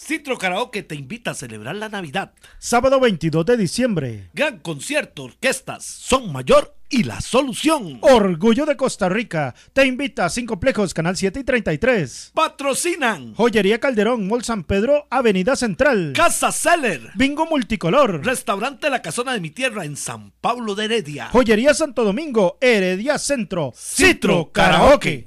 Citro Karaoke te invita a celebrar la Navidad. Sábado 22 de diciembre. Gran concierto, orquestas, son mayor y la solución. Orgullo de Costa Rica. Te invita a Cinco Plejos, Canal 7 y 33. Patrocinan. Joyería Calderón, Mall San Pedro, Avenida Central. Casa Seller. Bingo Multicolor. Restaurante La Casona de mi Tierra en San Pablo de Heredia. Joyería Santo Domingo, Heredia Centro. Citro Karaoke.